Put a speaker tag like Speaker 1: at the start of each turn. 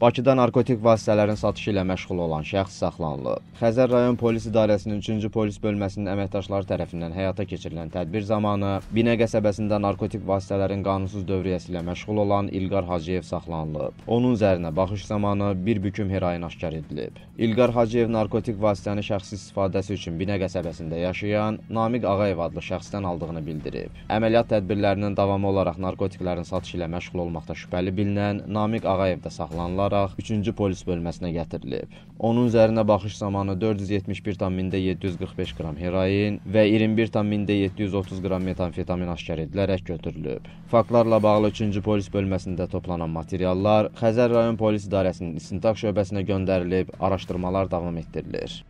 Speaker 1: Bakıda narkotik vasitələrin satışı ilə məşğul olan şəxs saxlanılıb. Xəzər rayon polis idarəsinin 3-cü polis bölməsinin əməkdaşları tərəfindən həyata keçirilən tədbir zamanı Binə qəsəbəsində narkotik vasitələrin qanunsuz dövriyyəsi ilə məşğul olan İlqar Hacıyev saxlanılıb. Onun üzərinə baxış zamanı bir büküm herayin aşkar edilib. İlqar Hacıyev narkotik vasitəni şəxsi istifadəsi üçün Binə qəsəbəsində yaşayan Namiq Ağayev adlı şəxsdən aldığını bildirib. Əməliyyat tədbirlərinin davamı olaraq narkotiklərin satışı ilə məşğul olmaqda şübhəli bilinən Namiq Ağayev də saxlanılıb atılaraq 3-cü polis bölməsinə gətirilib. Onun üzərinə baxış zamanı 471,745 qram heroin və 21,730 qram metamfetamin aşkar edilərək götürülüb. Faktlarla bağlı 3-cü polis bölməsində toplanan materiallar Xəzər rayon polis idarəsinin istintaq şöbəsinə göndərilib, araşdırmalar davam etdirilir.